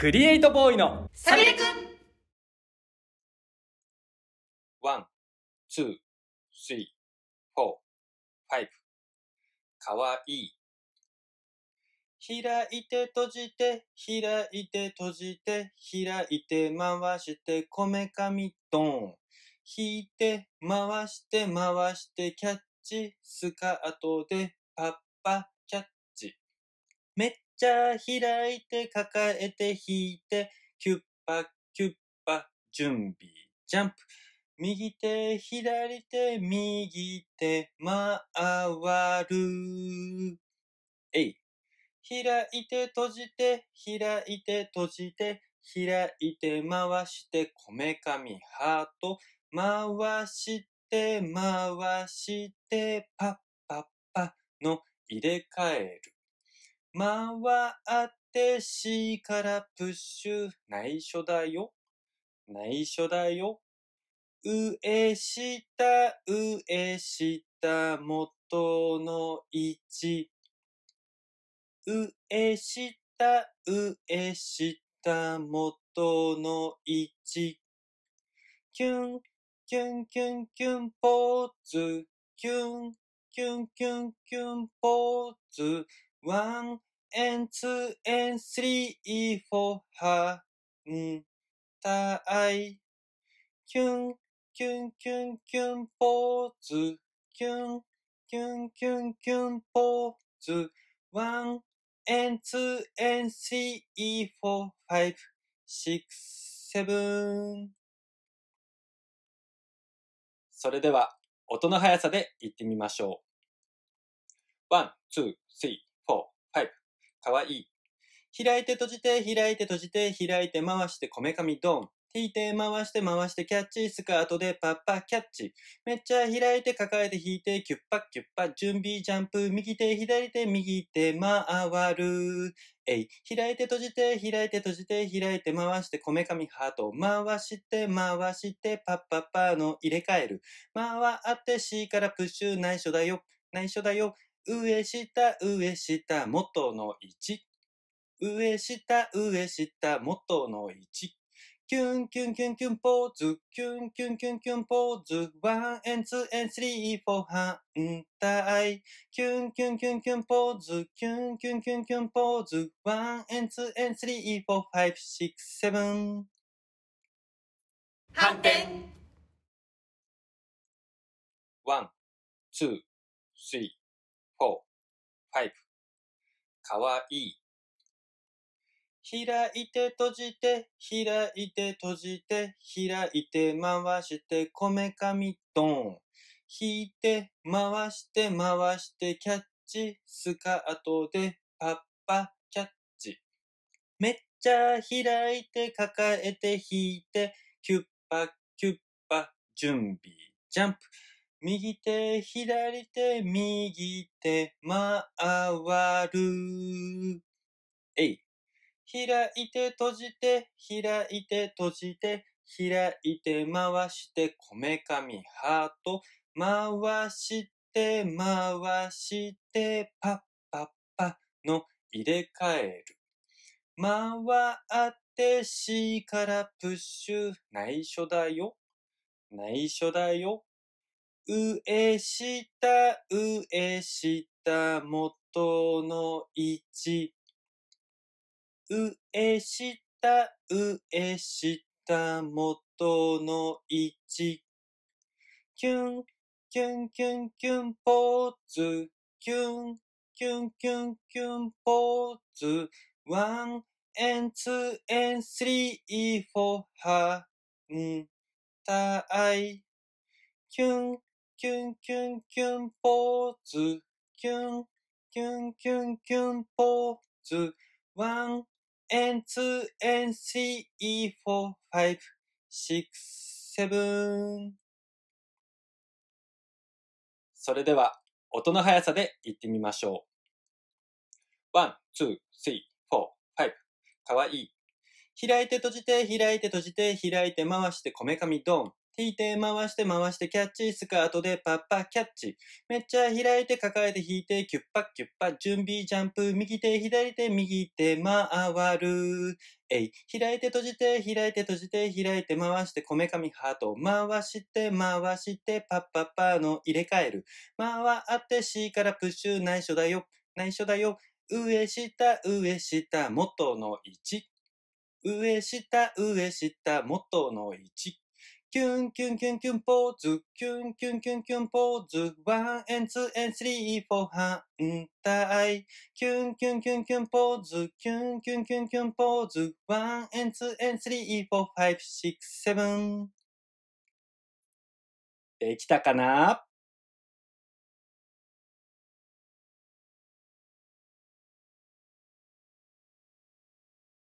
クリエイトボーイのサビレくんワン、ツー、スリー、フォー、ファイブ。かわいい。開いて閉じて、開いて閉じて、開いて回して、こめかみドン。引いて、回して、回して、キャッチ、スカートで、パッパ、キャッチ。じゃあ、開いて抱えて引いて、キュッパキュッパ準備ジャンプ。右手左手右手回る。えい。開いて閉じて、開いて閉じて、開いて回して、こめかみハート。回して、回して、パッパッパの入れ替える。回ってしからプッシュ。内緒だよ。内緒だよ。上下、上下、元の位置。上下、上下、元の位置。キュン、キュンキュンキュンポーズ。キュン、キュンキュンキュンポーズ。one and two and three four 反対。キュン、キュン、キュン、キュン、ポーズ。キュン、キュン、キュン、キュン、ポーズ。one and two and three four five six seven それでは音の速さで言ってみましょう。one, two, three, かわいい。開いて閉じて、開いて閉じて、開いて回して、こめかみドン。引いて回して回してキャッチ、スカートでパッパキャッチ。めっちゃ開いて抱えて引いて、キュッパキュッパ、準備ジャンプ、右手左手右手回る。えい、開いて閉じて、開いて閉じて、開いて回して、こめかみハート。回して、回して、パッパッパの入れ替える。回って C からプッシュ、内緒だよ、内緒だよ。上下上下元の置。上下上下元の置。キュンキュンキュンキュンポーズ。キュンキュンキュンキュンポーズ。ワン、エン、ツー、エン、スリー、フォー、反対。キュンキュンキュンキュンポーズ。キュンキュンキュンキュンポーズ。ワン、エン、ツー、エン、スリー、フォー、ファイブ、シックス、セブン。反転ワン、ツー、スリー。four, five. かわいい。開いて閉じて、開いて閉じて、開いて回して、こめかみドン。引いて、回して、回して、キャッチ、スカートで、パッパ、キャッチ。めっちゃ開いて、抱えて、引いて、キュッパ、キュッパ、準備、ジャンプ。右手、左手、右手、回る。えい。開いて閉じて、開いて閉じて、開いて回して、こめかみハート。回して、回して、パッパッパの入れ替える。回って、C からプッシュ、内緒だよ。内緒だよ。上下、上下、元の位置。上下、上下、元の位置。キュン、キュンキュンキュンポーズ。キュン、キュンキュンキュンポーズ。ワン、エンツ、ー、エンスリー、フォー、ハン、タイ。キュン、キュンキュンキュンポーズ。キュン、キュンキュンキュンポーズ。ワン、エンツー、エンシー、フォー、ファイブ、シックス、セブン。それでは、音の速さで行ってみましょう。ワン、ツー、スリー、フォー、ファイブ。かわいい。開いて閉じて、開いて閉じて、開いて回して、こめかみドン。引いて回して回してキャッチ、スカートでパッパキャッチ。めっちゃ開いて抱えて引いて、キュッパキュッパ、準備ジャンプ、右手左手右手回る。えい、開いて閉じて、開いて閉じて、開いて回して、こめかみハート。回して、回して、パッパッパの入れ替える。回って C からプッシュ、内緒だよ、内緒だよ。上下、上下、元の1。上下、上下、元の1。キュンキュンキュンキュンポーズ、キュンキュンキュンキュンポーズ、ワンエンツーエンスリーフォー反対。キュンキュンキュンキュンポーズ、キュンキュンキュンキュンポーズ、ワンエンツーエンスリーフォーファイブシックスセブン。できたかな